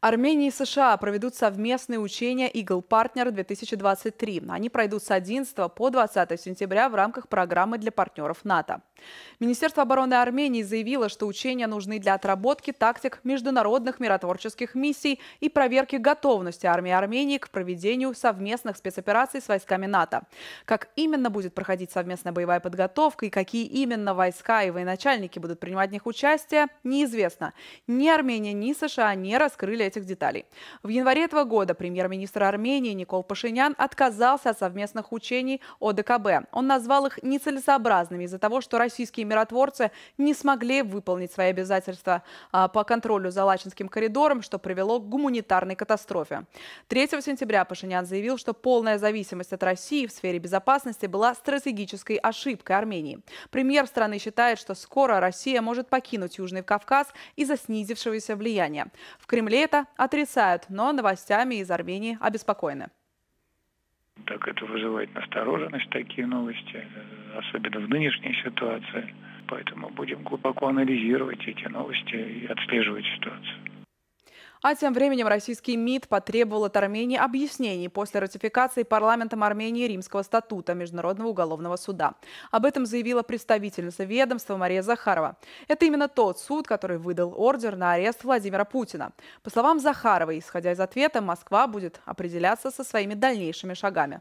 Армения и США проведут совместные учения Eagle Partner Партнер-2023». Они пройдут с 11 по 20 сентября в рамках программы для партнеров НАТО. Министерство обороны Армении заявило, что учения нужны для отработки тактик международных миротворческих миссий и проверки готовности армии Армении к проведению совместных спецопераций с войсками НАТО. Как именно будет проходить совместная боевая подготовка и какие именно войска и военачальники будут принимать в них участие, неизвестно. Ни Армения, ни США не раскрыли обсудили этих деталей. В январе этого года премьер-министр Армении Никол Пашинян отказался от совместных учений ОДКБ. Он назвал их нецелесообразными из-за того, что российские миротворцы не смогли выполнить свои обязательства а, по контролю за Лачинским коридором, что привело к гуманитарной катастрофе. 3 сентября Пашинян заявил, что полная зависимость от России в сфере безопасности была стратегической ошибкой Армении. Премьер страны считает, что скоро Россия может покинуть Южный Кавказ из-за снизившегося влияния. В Кремле это отрицают, но новостями из Армении обеспокоены. Так это вызывает настороженность, такие новости, особенно в нынешней ситуации. Поэтому будем глубоко анализировать эти новости и отслеживать ситуацию. А тем временем российский МИД потребовал от Армении объяснений после ратификации парламентом Армении Римского статута Международного уголовного суда. Об этом заявила представительница ведомства Мария Захарова. Это именно тот суд, который выдал ордер на арест Владимира Путина. По словам Захаровой, исходя из ответа, Москва будет определяться со своими дальнейшими шагами.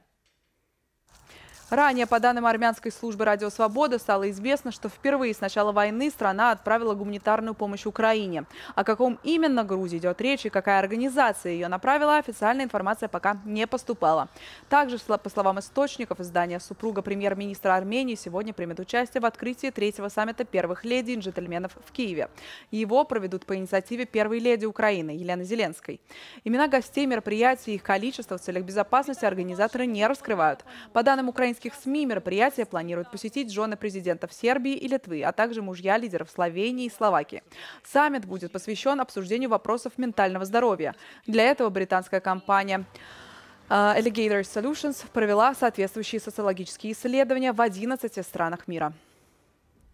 Ранее, по данным армянской службы «Радио Свобода», стало известно, что впервые с начала войны страна отправила гуманитарную помощь Украине. О каком именно грузе идет речь и какая организация ее направила, официальная информация пока не поступала. Также, по словам источников, издания супруга премьер-министра Армении сегодня примет участие в открытии третьего саммита первых леди и джентльменов в Киеве. Его проведут по инициативе первой леди Украины Елены Зеленской. Имена гостей мероприятий и их количество в целях безопасности организаторы не раскрывают. По данным украинских российских СМИ мероприятие планируют посетить жены президентов Сербии и Литвы, а также мужья лидеров Словении и Словакии. Саммит будет посвящен обсуждению вопросов ментального здоровья. Для этого британская компания э, Alligator Solutions провела соответствующие социологические исследования в 11 странах мира.